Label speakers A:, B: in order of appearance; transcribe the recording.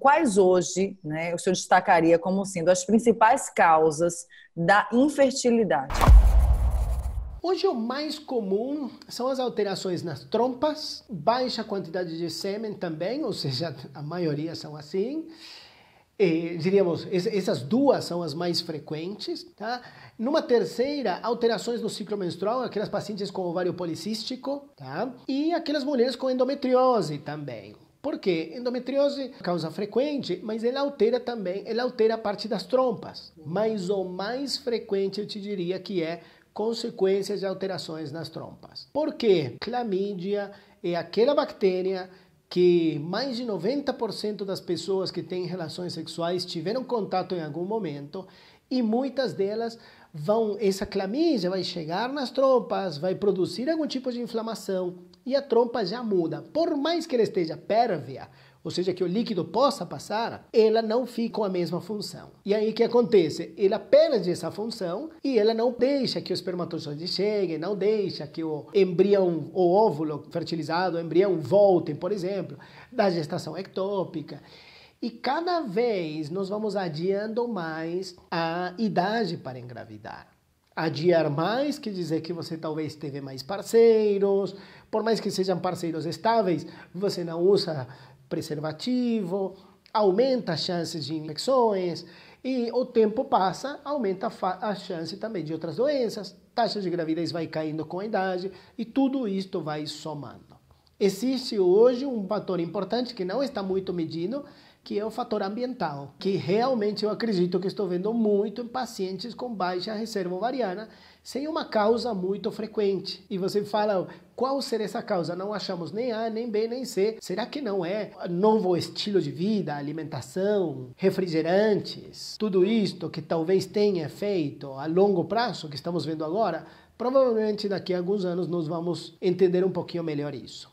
A: quais hoje né, o senhor destacaria como sendo as principais causas da infertilidade? Hoje o mais comum são as alterações nas trompas, baixa quantidade de sêmen também, ou seja, a maioria são assim. E, diríamos, essas duas são as mais frequentes. Tá? Numa terceira, alterações no ciclo menstrual, aquelas pacientes com ovário policístico tá? e aquelas mulheres com endometriose também. Porque endometriose causa frequente, mas ela altera também, ela altera a parte das trompas. Mas o mais frequente eu te diria que é consequências de alterações nas trompas. Porque clamídia é aquela bactéria que mais de 90% das pessoas que têm relações sexuais tiveram contato em algum momento e muitas delas vão essa clamídia vai chegar nas trompas, vai produzir algum tipo de inflamação e a trompa já muda. Por mais que ela esteja pérvia, ou seja, que o líquido possa passar, ela não fica com a mesma função. E aí o que acontece? Ela perde essa função e ela não deixa que o espermatozoide chegue, não deixa que o embrião, o óvulo fertilizado, o embrião voltem, por exemplo, da gestação ectópica. E cada vez nós vamos adiando mais a idade para engravidar adiar mais, quer dizer que você talvez teve mais parceiros, por mais que sejam parceiros estáveis, você não usa preservativo, aumenta as chances de infecções e o tempo passa, aumenta a chance também de outras doenças, taxa de gravidez vai caindo com a idade e tudo isto vai somando. Existe hoje um fator importante que não está muito medido, que é o fator ambiental, que realmente eu acredito que estou vendo muito em pacientes com baixa reserva ovariana, sem uma causa muito frequente. E você fala, qual será essa causa? Não achamos nem A, nem B, nem C. Será que não é novo estilo de vida, alimentação, refrigerantes, tudo isto que talvez tenha efeito a longo prazo, que estamos vendo agora? Provavelmente daqui a alguns anos nós vamos entender um pouquinho melhor isso.